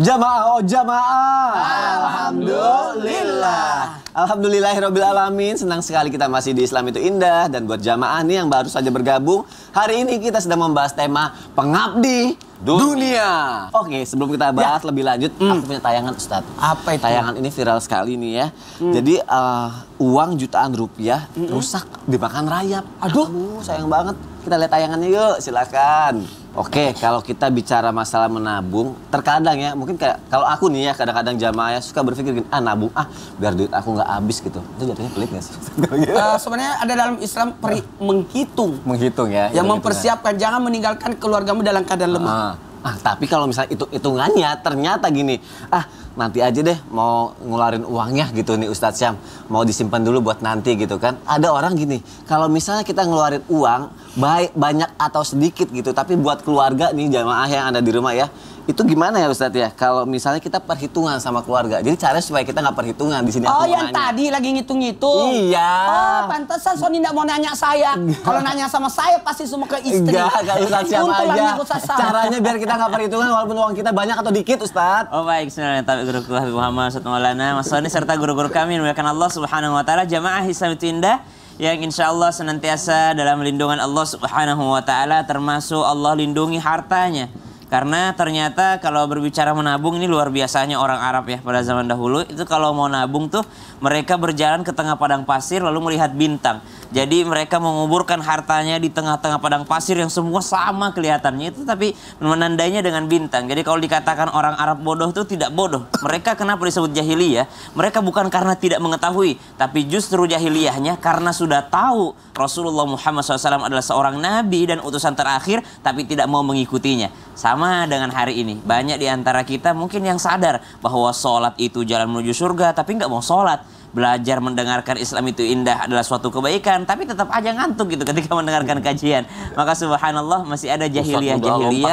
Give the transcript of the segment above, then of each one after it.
Jamaah, oh jamaah. Alhamdulillah. Alhamdulillahirabbil alamin. Senang sekali kita masih di Islam itu indah dan buat jamaah nih yang baru saja bergabung, hari ini kita sedang membahas tema pengabdi dunia. dunia. Oke, sebelum kita ya. bahas ya. lebih lanjut, mm. aku punya tayangan Ustadz. Apa itu? Tayangan ini viral sekali nih ya. Mm. Jadi uh, uang jutaan rupiah mm -mm. rusak dimakan rayap. Aduh, Aduh sayang banget. Kita lihat tayangannya yuk, silakan. Oke, okay, kalau kita bicara masalah menabung, terkadang ya, mungkin kayak kalau aku nih ya, kadang-kadang jamaah ya suka berpikir gini, ah nabung, ah biar duit aku nggak habis gitu. Itu jatuhnya pelit nggak sih? uh, sebenarnya ada dalam Islam peri ah. menghitung. Menghitung ya. Yang ya. mempersiapkan, jangan meninggalkan keluargamu dalam keadaan lemah. Uh, ah, tapi kalau misalnya itu hitungannya ternyata gini, ah nanti aja deh mau ngeluarin uangnya gitu nih Ustadz Syam mau disimpan dulu buat nanti gitu kan ada orang gini kalau misalnya kita ngeluarin uang baik banyak atau sedikit gitu tapi buat keluarga nih jamaah yang ada di rumah ya itu gimana ya Ustadz ya kalau misalnya kita perhitungan sama keluarga jadi cara supaya kita nggak perhitungan di sini oh yang nanya. tadi lagi ngitung-ngitung iya oh pantesan Sony nggak mau nanya saya kalau nanya sama saya pasti semua ke istri Enggak, Kalau Ustadz siapa aja caranya biar kita nggak perhitungan walaupun uang kita banyak atau dikit Ustadz oh baik sebenarnya Guru Habib Muhammad Ustaz Maulana, Mas Soni serta guru-guru kami yang Allah Subhanahu wa taala, jamaah itu Indah yang insya Allah senantiasa dalam lindungan Allah Subhanahu wa taala termasuk Allah lindungi hartanya karena ternyata kalau berbicara menabung ini luar biasanya orang Arab ya pada zaman dahulu itu kalau mau nabung tuh mereka berjalan ke tengah padang pasir lalu melihat bintang. Jadi mereka menguburkan hartanya di tengah-tengah padang pasir yang semua sama kelihatannya itu tapi menandainya dengan bintang. Jadi kalau dikatakan orang Arab bodoh itu tidak bodoh. Mereka kenapa disebut jahiliyah? Mereka bukan karena tidak mengetahui tapi justru jahiliyahnya karena sudah tahu Rasulullah Muhammad SAW adalah seorang nabi dan utusan terakhir tapi tidak mau mengikutinya. Sama dengan hari ini, banyak di antara kita mungkin yang sadar bahwa sholat itu jalan menuju surga, tapi nggak mau sholat. Belajar mendengarkan Islam itu indah adalah suatu kebaikan, tapi tetap aja ngantuk gitu ketika mendengarkan kajian. Maka subhanallah masih ada jahiliyah jahiliyah.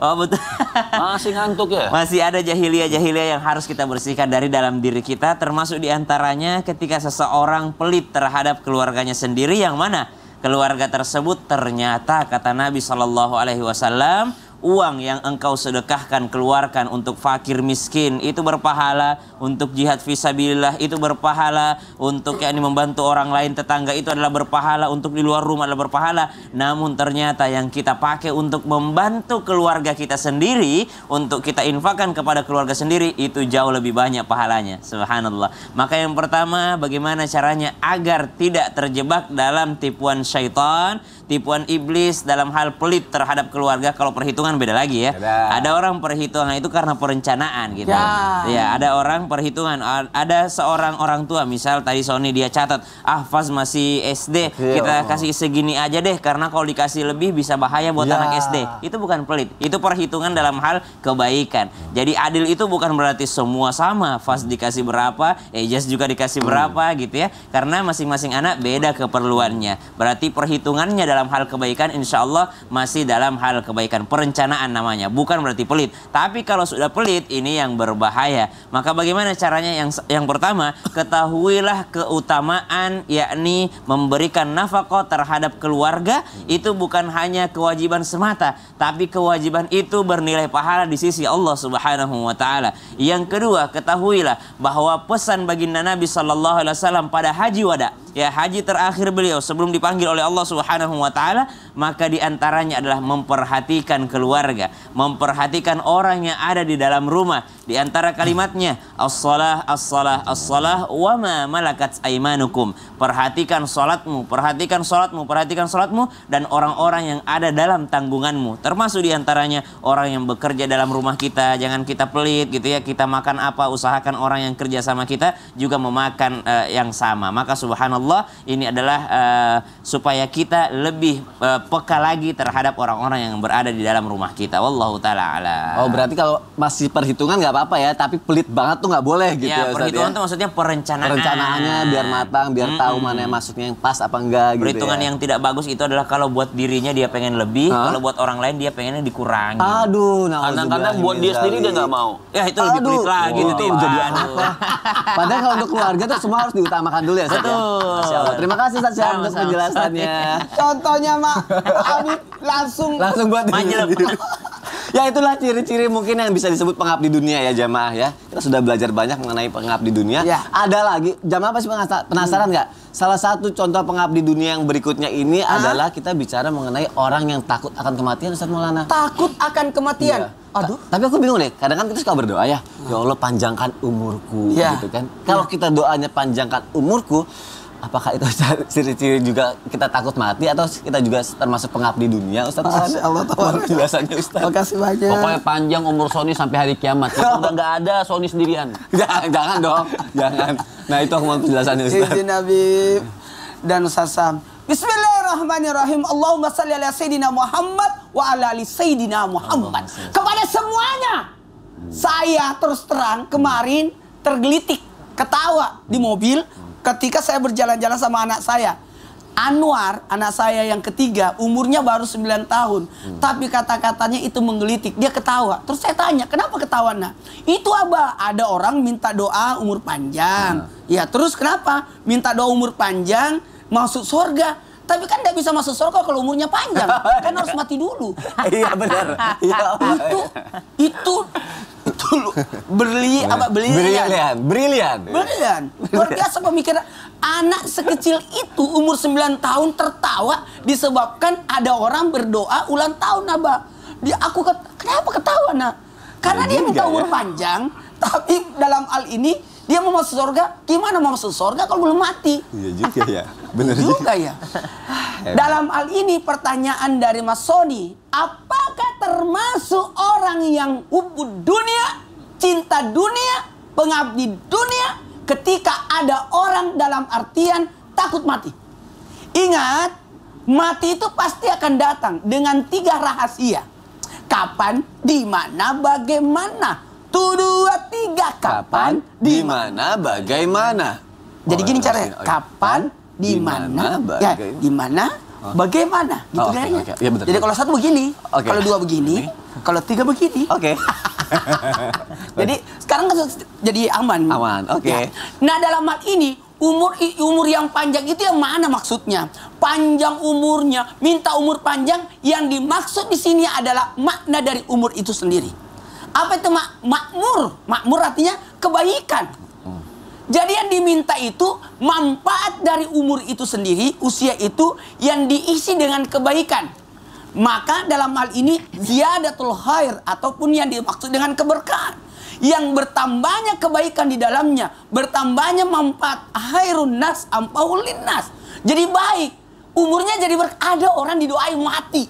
Oh betul. Masih ngantuk ya? Masih ada jahiliyah jahiliyah yang harus kita bersihkan dari dalam diri kita, termasuk diantaranya ketika seseorang pelit terhadap keluarganya sendiri yang mana keluarga tersebut ternyata kata Nabi Shallallahu Alaihi Wasallam uang yang engkau sedekahkan keluarkan untuk fakir miskin itu berpahala untuk jihad fisabilillah itu berpahala untuk yang membantu orang lain tetangga itu adalah berpahala untuk di luar rumah adalah berpahala namun ternyata yang kita pakai untuk membantu keluarga kita sendiri untuk kita infakan kepada keluarga sendiri itu jauh lebih banyak pahalanya subhanallah maka yang pertama bagaimana caranya agar tidak terjebak dalam tipuan syaitan tipuan iblis dalam hal pelit terhadap keluarga kalau perhitungan beda lagi ya. Ada, ada orang perhitungan itu karena perencanaan gitu. Ya. ya, ada orang perhitungan ada seorang orang tua misal tadi Sony dia catat ah Faz masih SD Oke, kita oh. kasih segini aja deh karena kalau dikasih lebih bisa bahaya buat ya. anak SD. Itu bukan pelit, itu perhitungan dalam hal kebaikan. Jadi adil itu bukan berarti semua sama. Faz dikasih berapa, Ejas juga dikasih hmm. berapa gitu ya. Karena masing-masing anak beda keperluannya. Berarti perhitungannya dalam hal kebaikan insya Allah masih dalam hal kebaikan perencanaan namanya bukan berarti pelit tapi kalau sudah pelit ini yang berbahaya maka bagaimana caranya yang yang pertama ketahuilah keutamaan yakni memberikan nafkah terhadap keluarga itu bukan hanya kewajiban semata tapi kewajiban itu bernilai pahala di sisi Allah Subhanahu wa taala yang kedua ketahuilah bahwa pesan baginda Nabi Shallallahu alaihi wasallam pada haji wada ya haji terakhir beliau sebelum dipanggil oleh Allah Subhanahu wa 我打啦。maka diantaranya adalah memperhatikan keluarga, memperhatikan orang yang ada di dalam rumah. Di antara kalimatnya, as-salah, as-salah, as-salah, wa ma malakat aimanukum. Perhatikan sholatmu, perhatikan sholatmu, perhatikan sholatmu, dan orang-orang yang ada dalam tanggunganmu. Termasuk diantaranya orang yang bekerja dalam rumah kita, jangan kita pelit gitu ya, kita makan apa, usahakan orang yang kerja sama kita juga memakan uh, yang sama. Maka subhanallah ini adalah uh, supaya kita lebih uh, peka lagi terhadap orang-orang yang berada di dalam rumah kita. Wallahu taala Oh, berarti kalau masih perhitungan nggak apa-apa ya, tapi pelit banget tuh nggak boleh gitu ya. ya perhitungan ya? tuh maksudnya perencanaan. Perencanaannya biar matang, biar hmm. tahu mana yang maksudnya yang pas apa enggak gitu. Perhitungan ya. yang tidak bagus itu adalah kalau buat dirinya dia pengen lebih, huh? kalau buat orang lain dia pengennya dikurangi. Aduh, nah kadang-kadang buat dia sendiri dia nggak mau. Ya itu Aduh. lebih pelit lagi wow. itu jadi Padahal kalau untuk keluarga tuh semua harus diutamakan dulu ya. ya. Betul. Terima kasih Satya untuk penjelasannya. Contohnya mak Abdi langsung langsung buat diri ya itulah ciri-ciri mungkin yang bisa disebut pengabdi dunia ya jamaah ya. Kita sudah belajar banyak mengenai pengabdi dunia. Ya. Ada lagi jamaah pasti penasaran nggak? Hmm. Salah satu contoh pengabdi dunia yang berikutnya ini Hah? adalah kita bicara mengenai orang yang takut akan kematian Ustaz Maulana. Takut akan kematian. Ya. Aduh. Ta tapi aku bingung deh, kadang kan kita suka berdoa ya, ya Allah panjangkan umurku ya. gitu kan. Kalau ya. kita doanya panjangkan umurku, apakah itu ciri-ciri juga kita takut mati atau kita juga termasuk pengabdi dunia Ustaz? Masya Allah, luar jelasannya Ustaz. Makasih banyak. Pokoknya panjang umur Sony sampai hari kiamat. itu udah nggak ada Sony sendirian. jangan, jangan dong, jangan. Nah itu aku mau penjelasannya Ustaz. Izin Nabi dan Sasam. Bismillahirrahmanirrahim. Allahumma salli ala Sayyidina Muhammad wa ala ali Sayyidina Muhammad. Kepada semuanya. Saya terus terang kemarin tergelitik ketawa di mobil ketika saya berjalan-jalan sama anak saya. Anwar, anak saya yang ketiga, umurnya baru 9 tahun. Hmm. Tapi kata-katanya itu menggelitik. Dia ketawa. Terus saya tanya, kenapa ketawa nak? Itu apa? Ada orang minta doa umur panjang. Hmm. Ya terus kenapa? Minta doa umur panjang, masuk surga. Tapi kan tidak bisa masuk surga kalau umurnya panjang. kan harus mati dulu. iya benar. itu, itu betul berli apa beli Brilian, brilian. Brilian. Luar biasa pemikiran anak sekecil itu umur 9 tahun tertawa disebabkan ada orang berdoa ulang tahun Abah. Dia aku kenapa ketawa nak? Karena dia minta ya. umur ya? panjang, tapi dalam hal ini dia mau masuk surga, gimana mau masuk surga kalau belum mati? Iya juga ya, benar juga. juga ya. Dalam hal ini pertanyaan dari Mas Sony, apakah termasuk orang yang hubud dunia, cinta dunia, pengabdi dunia ketika ada orang dalam artian takut mati. Ingat, mati itu pasti akan datang dengan tiga rahasia. Kapan, di mana, bagaimana. Tuh tiga. Kapan, di mana, bagaimana. Jadi gini caranya. Kapan, di mana, ya, di mana, Bagaimana? Gitu oh, okay, Okay. Ya, betul, Jadi kalau satu begini, okay. kalau dua begini, okay. kalau tiga begini. Oke. Okay. jadi sekarang jadi aman. Aman. Oke. Okay. Ya. Nah dalam hal ini umur umur yang panjang itu yang mana maksudnya? Panjang umurnya, minta umur panjang yang dimaksud di sini adalah makna dari umur itu sendiri. Apa itu mak makmur? Makmur artinya kebaikan jadi yang diminta itu manfaat dari umur itu sendiri, usia itu yang diisi dengan kebaikan. Maka dalam hal ini ziyadatul khair ataupun yang dimaksud dengan keberkahan. Yang bertambahnya kebaikan di dalamnya, bertambahnya manfaat khairun nas ampaulin nas. Jadi baik, umurnya jadi ber ada orang didoain mati.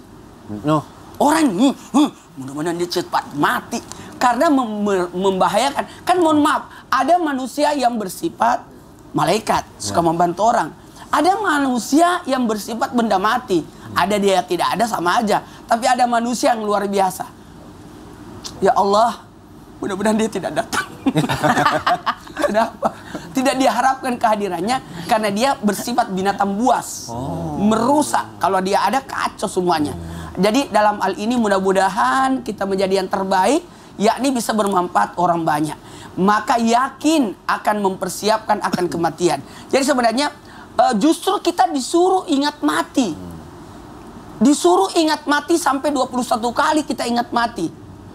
No. Orang hmm, hmm, mudah-mudahan dia cepat mati karena mem membahayakan. Kan mohon maaf, ada manusia yang bersifat malaikat, suka ya. membantu orang. Ada manusia yang bersifat benda mati. Hmm. Ada dia tidak ada sama aja. Tapi ada manusia yang luar biasa. Ya Allah, mudah-mudahan dia tidak datang. Kenapa? Tidak diharapkan kehadirannya karena dia bersifat binatang buas. Oh. Merusak. Kalau dia ada kacau semuanya. Hmm. Jadi dalam hal ini mudah-mudahan kita menjadi yang terbaik yakni bisa bermanfaat orang banyak maka yakin akan mempersiapkan akan kematian. Jadi sebenarnya eh, justru kita disuruh ingat mati. Disuruh ingat mati sampai 21 kali kita ingat mati.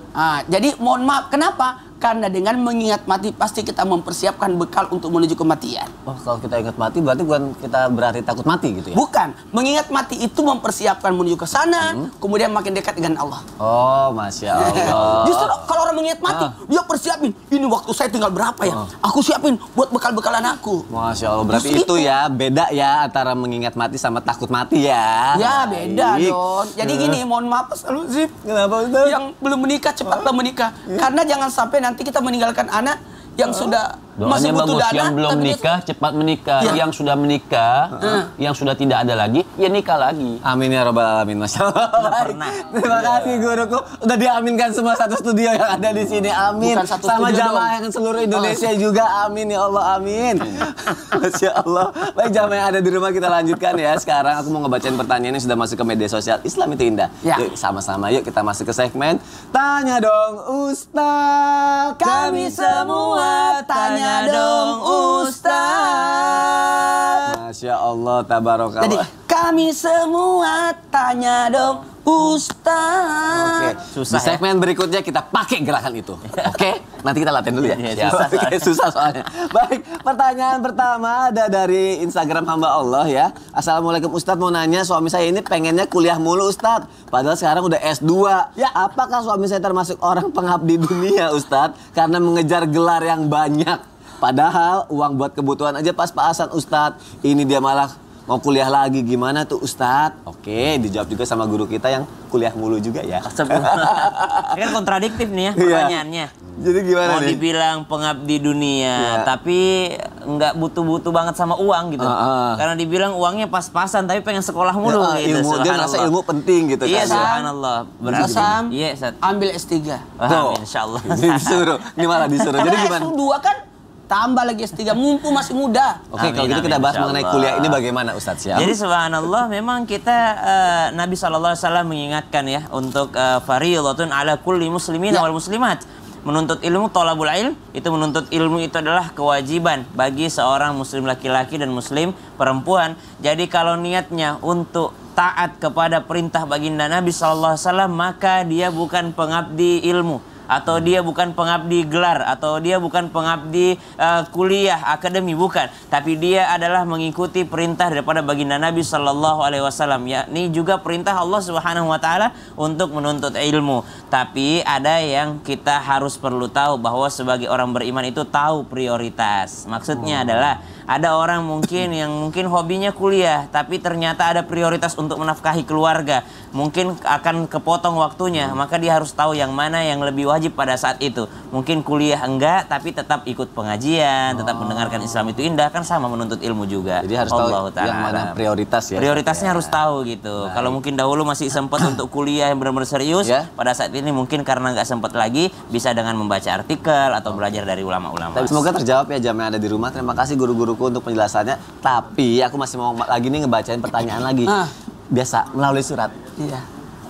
Nah, jadi mohon maaf, kenapa? Karena dengan mengingat mati pasti kita mempersiapkan bekal untuk menuju kematian. Oh, kalau kita ingat mati berarti bukan kita berarti takut mati gitu ya? Bukan. Mengingat mati itu mempersiapkan menuju ke sana, hmm. kemudian makin dekat dengan Allah. Oh, masya Allah. Justru kalau orang mengingat mati, ah. dia persiapin. Ini waktu saya tinggal berapa ya? Oh. Aku siapin buat bekal-bekalan aku. Masya Allah. Berarti itu, ya beda ya antara mengingat mati sama takut mati ya. Ya beda Baik. dong. Jadi eh. gini, mohon maaf selalu sih. Kenapa Yang belum menikah cepatlah menikah. Ya. Karena jangan sampai nanti kita meninggalkan anak yang oh. sudah Doanya masih bagus. yang belum nikah dia... cepat menikah, ya. yang sudah menikah, uh yang sudah tidak ada lagi, ya nikah lagi. Amin ya robbal alamin, masya Allah. Pernah. Terima iya. kasih guruku, udah diaminkan semua satu studio yang ada di sini, amin. satu Sama jamaah yang seluruh Indonesia oh. juga, amin ya Allah, amin. masya Allah. Baik jamaah yang ada di rumah kita lanjutkan ya. Sekarang aku mau ngebacain pertanyaan yang sudah masuk ke media sosial Islam itu indah. Ya. Yuk sama-sama, yuk kita masuk ke segmen tanya dong Ustaz. Kami semua tanya Tanya dong Ustadz Masya Allah, tabarokallah. Jadi, kami semua tanya dong Ustadz Oke, susah. Di ya. segmen ya? berikutnya kita pakai gerakan itu. Oke, nanti kita latihan dulu ya. ya susah, soalnya. susah soalnya. Baik, pertanyaan pertama ada dari Instagram hamba Allah ya. Assalamualaikum Ustadz mau nanya suami saya ini pengennya kuliah mulu Ustadz. Padahal sekarang udah S2. Ya. Apakah suami saya termasuk orang pengabdi dunia Ustadz? Karena mengejar gelar yang banyak. Padahal uang buat kebutuhan aja pas-pasan Ustadz. Ini dia malah mau kuliah lagi gimana tuh Ustadz? Oke, dijawab juga sama guru kita yang kuliah mulu juga ya. Ini kan kontradiktif nih ya iya. pertanyaannya. Jadi gimana mau nih? dibilang pengabdi dunia, ya. tapi nggak butuh-butuh banget sama uang gitu. Uh, uh. Karena dibilang uangnya pas-pasan, tapi pengen sekolah mulu ya, uh, gitu. Ilmu, dia ngerasa ilmu penting gitu iya, kan. Iya, ya. subhanallah. Berarti iya, Ambil S3. Wah, Insya Allah. disuruh, gimana disuruh. Jadi kan gimana? S2 kan tambah lagi S3 mumpung masih muda. Oke, okay, kalau gitu kita bahas mengenai kuliah ini bagaimana Ustadz ya? Jadi subhanallah memang kita uh, Nabi SAW mengingatkan ya untuk uh, eh, fariyadatun ala kulli muslimin ya. wal muslimat. Menuntut ilmu tolabul ilm itu menuntut ilmu itu adalah kewajiban bagi seorang muslim laki-laki dan muslim perempuan. Jadi kalau niatnya untuk taat kepada perintah baginda Nabi SAW maka dia bukan pengabdi ilmu atau dia bukan pengabdi gelar atau dia bukan pengabdi uh, kuliah akademi bukan tapi dia adalah mengikuti perintah daripada baginda Nabi Shallallahu alaihi wasallam yakni juga perintah Allah Subhanahu wa taala untuk menuntut ilmu tapi ada yang kita harus perlu tahu bahwa sebagai orang beriman itu tahu prioritas maksudnya hmm. adalah ada orang mungkin yang mungkin hobinya kuliah, tapi ternyata ada prioritas untuk menafkahi keluarga. Mungkin akan kepotong waktunya, hmm. maka dia harus tahu yang mana yang lebih wajib pada saat itu. Mungkin kuliah enggak, tapi tetap ikut pengajian, tetap oh. mendengarkan Islam itu indah, kan sama menuntut ilmu juga. Jadi harus Allah tahu ta'ala. yang mana prioritas ya. Prioritasnya ya. harus tahu gitu. Baik. Kalau mungkin dahulu masih sempat untuk kuliah yang benar-benar serius, ya. pada saat ini mungkin karena nggak sempat lagi, bisa dengan membaca artikel atau belajar dari ulama-ulama. Semoga terjawab ya jam yang ada di rumah. Terima kasih guru-guru buku untuk penjelasannya. Tapi aku masih mau lagi nih ngebacain pertanyaan lagi. Ah. Biasa melalui surat. Iya.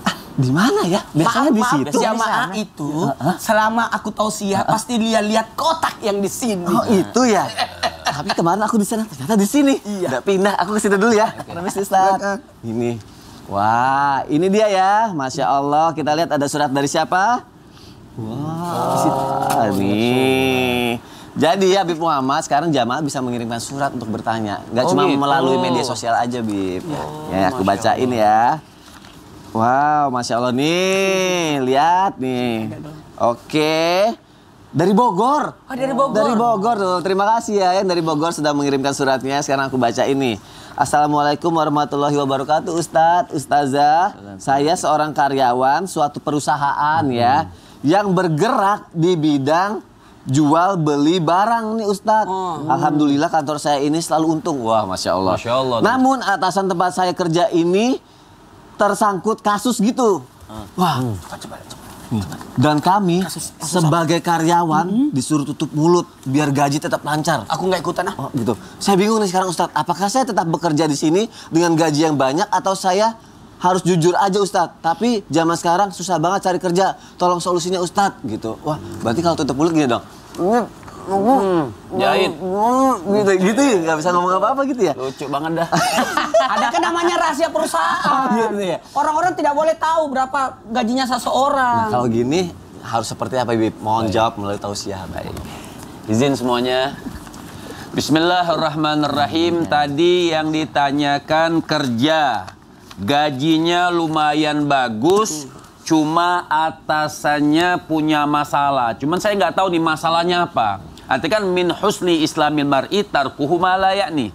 Ah, di mana ya? Biasanya di situ. Jamaah itu ya. selama aku tahu siapa uh pasti dia lihat kotak yang di sini. Oh, itu ya. Tapi kemarin aku di sana ternyata di sini. Iya. Udah pindah, aku ke situ dulu ya. Permisi, Ustaz. Ini. Wah, ini dia ya. Masya Allah, kita lihat ada surat dari siapa? Wah, wow. wow. Jadi ya Habib Muhammad sekarang jamaah bisa mengirimkan surat untuk bertanya. Gak oh, cuma gitu. melalui media sosial aja, Bib. Oh, ya, aku bacain Allah. ya. Wow, Masya Allah nih. Lihat nih. Oke. Dari Bogor. Oh, dari Bogor. Dari Bogor tuh. Terima kasih ya yang dari Bogor sudah mengirimkan suratnya. Sekarang aku baca ini. Assalamualaikum warahmatullahi wabarakatuh, Ustadz, Ustazah. Saya seorang karyawan suatu perusahaan ya hmm. yang bergerak di bidang jual beli barang nih Ustadz. Oh. Hmm. Alhamdulillah kantor saya ini selalu untung. Wah, masya Allah. Masya Allah. Namun atasan tempat saya kerja ini tersangkut kasus gitu. Hmm. Wah, coba coba. coba. Dan kami kasus, kasus sebagai apa? karyawan hmm. disuruh tutup mulut biar gaji tetap lancar. Aku nggak ikutan ah. Oh, gitu. Saya bingung nih sekarang Ustadz. Apakah saya tetap bekerja di sini dengan gaji yang banyak atau saya harus jujur aja Ustadz. Tapi zaman sekarang susah banget cari kerja. Tolong solusinya Ustadz gitu. Wah, berarti kalau tutup mulut gini dong. Hmm, jahit gitu gitu ya nggak bisa ngomong apa-apa gitu ya lucu banget dah ada kan namanya rahasia perusahaan iya, iya, iya. orang-orang tidak boleh tahu berapa gajinya seseorang nah, kalau gini harus seperti apa Bib? mohon baik. jawab melalui tausiah baik izin semuanya Bismillahirrahmanirrahim tadi yang ditanyakan kerja gajinya lumayan bagus hmm cuma atasannya punya masalah. Cuman saya nggak tahu nih masalahnya apa. Artinya kan min husni islamil mar'i tarkuhu ma nih.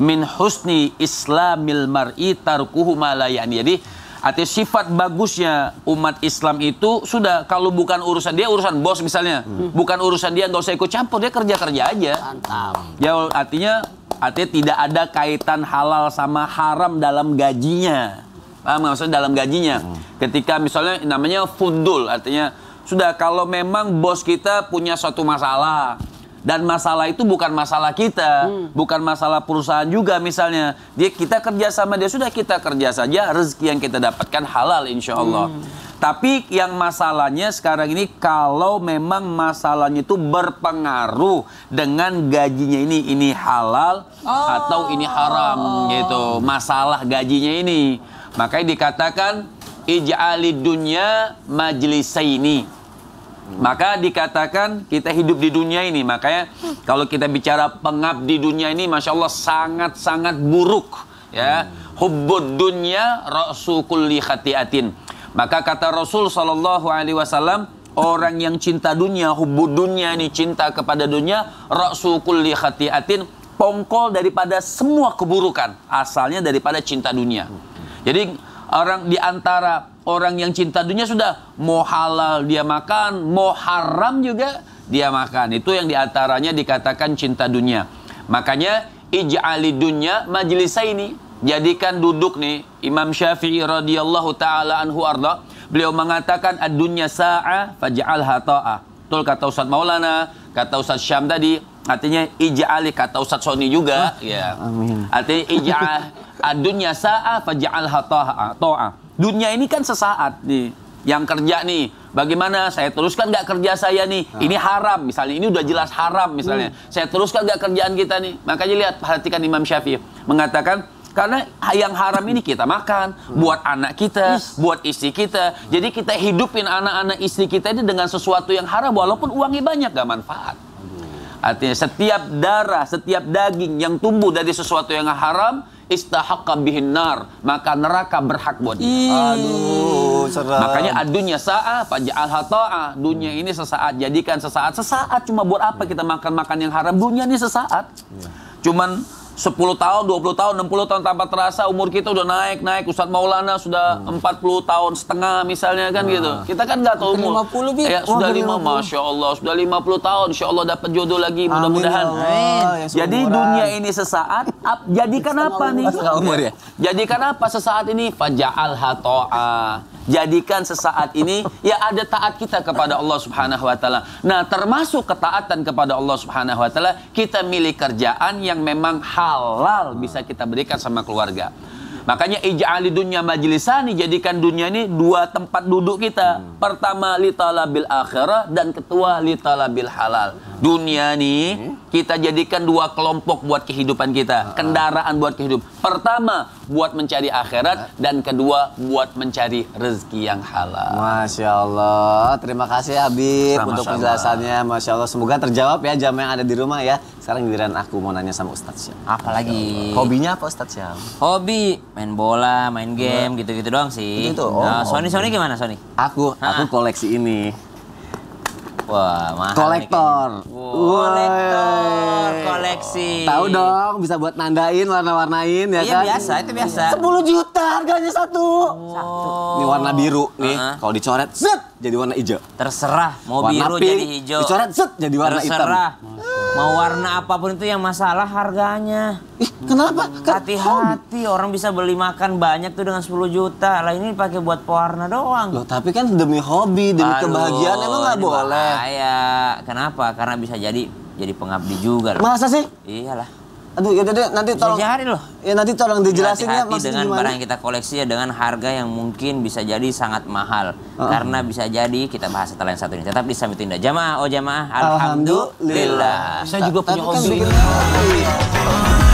Min husni islamil mar'i tarkuhu ma Jadi artinya sifat bagusnya umat Islam itu sudah kalau bukan urusan dia urusan bos misalnya, hmm. bukan urusan dia nggak usah ikut campur, dia kerja-kerja aja. Mantap. Ya artinya artinya tidak ada kaitan halal sama haram dalam gajinya. Paham maksudnya dalam gajinya. Hmm. Ketika misalnya namanya fundul artinya sudah kalau memang bos kita punya suatu masalah dan masalah itu bukan masalah kita, hmm. bukan masalah perusahaan juga misalnya. Dia kita kerja sama dia sudah kita kerja saja rezeki yang kita dapatkan halal insya Allah. Hmm. Tapi yang masalahnya sekarang ini kalau memang masalahnya itu berpengaruh dengan gajinya ini ini halal oh. atau ini haram gitu. Masalah gajinya ini. Makanya dikatakan ij'ali dunya majlisaini. Maka dikatakan kita hidup di dunia ini. Makanya kalau kita bicara pengabdi dunia ini, masya Allah sangat-sangat buruk. Ya, hubbud dunya rasu khatiatin. Maka kata Rasul Shallallahu Alaihi Wasallam, orang yang cinta dunia, hubud dunia ini cinta kepada dunia, rasu khatiatin, pongkol daripada semua keburukan, asalnya daripada cinta dunia. Jadi orang di antara orang yang cinta dunia sudah mau halal dia makan, mau haram juga dia makan. Itu yang diantaranya dikatakan cinta dunia. Makanya ij'ali dunya ini Jadikan duduk nih Imam Syafi'i radhiyallahu taala anhu arda. Beliau mengatakan ad-dunya sa'a faj'alha ta'a. Betul kata Ustaz Maulana, kata Ustaz Syam tadi, artinya ij'ali kata Ustaz Sony juga ya. ya amin. artinya ija'al adunya sa'a faj'al ta'a dunia ini kan sesaat nih yang kerja nih bagaimana saya teruskan nggak kerja saya nih nah. ini haram misalnya ini udah jelas haram misalnya hmm. saya teruskan nggak kerjaan kita nih makanya lihat perhatikan Imam Syafi'i mengatakan karena yang haram ini kita makan, hmm. buat anak kita, yes. buat istri kita. Jadi kita hidupin anak-anak istri kita ini dengan sesuatu yang haram walaupun uangnya banyak gak manfaat. Artinya setiap darah, setiap daging yang tumbuh dari sesuatu yang haram istahaqqa bihin nar, maka neraka berhak buat dia. Aduh, Makanya adunya sa'a faj'al hata'a. Dunia ini sesaat, jadikan sesaat. Sesaat cuma buat apa kita makan-makan yang haram? Dunia ini sesaat. Iya. Cuman 10 tahun, 20 tahun, 60 tahun tanpa terasa umur kita udah naik, naik. Ustadz Maulana sudah hmm. 40 tahun setengah misalnya kan nah. gitu. Kita kan nggak tahu umur. 50 bi. Ya, sudah lima, Masya Allah. Sudah 50 tahun, Insya Allah dapat jodoh lagi mudah-mudahan. Ya, ya jadi dunia ini sesaat, ap, jadikan apa nih? Umur ya? Jadikan apa sesaat ini? Faja'al hato'ah jadikan sesaat ini ya ada taat kita kepada Allah Subhanahu wa taala. Nah, termasuk ketaatan kepada Allah Subhanahu wa taala, kita milih kerjaan yang memang halal bisa kita berikan sama keluarga. Makanya ij'ali dunya majlisani jadikan dunia ini dua tempat duduk kita. Hmm. Pertama li talabil akhirah dan ketua li talabil halal. Dunia ini hmm. kita jadikan dua kelompok buat kehidupan kita, ah. kendaraan buat kehidupan. Pertama buat mencari akhirat ah. dan kedua buat mencari rezeki yang halal. Masya Allah, terima kasih Habib untuk penjelasannya. Masya Allah, semoga terjawab ya jam yang ada di rumah ya. Sekarang giliran aku mau nanya sama Ustadz Syam. Apalagi? Hobinya apa Ustadz Syam? Hobi main bola, main game, gitu-gitu doang sih. Itu. Gitu. Nah, oh, nah, Sony Sony gimana Sony? Aku ha. aku koleksi ini. Wah, mahal. Kolektor. Wow, kolektor, koleksi. Tahu dong, bisa buat nandain, warna-warnain ya iya, kan? Iya, biasa, itu biasa. Sepuluh juta harganya satu. Wow. Ini warna biru nih, uh -huh. kalau dicoret, zet, jadi warna hijau. Terserah, mau warna biru pink, jadi hijau. Dicoret, zet, jadi warna Terserah. hitam. Terserah. Mau warna apapun itu yang masalah harganya. Ih, kenapa? Kan Hati-hati, orang bisa beli makan banyak tuh dengan 10 juta. Lah ini pakai buat pewarna doang. Loh, tapi kan demi hobi, demi Aduh, kebahagiaan emang nggak boleh. iya Kenapa? Karena bisa jadi jadi pengabdi juga loh. Masa sih? Iyalah. Aduh, ya deh, nanti tolong. Ya, loh. Ya nanti tolong dijelasin ya maksudnya dengan gimana? barang yang kita koleksi ya dengan harga yang mungkin bisa jadi sangat mahal. Uh -huh. Karena bisa jadi kita bahas setelah yang satu ini. Tetap bisa Samit Indah. Jamaah, oh jamaah, alhamdulillah. alhamdulillah. Saya juga punya kan hobi. Kan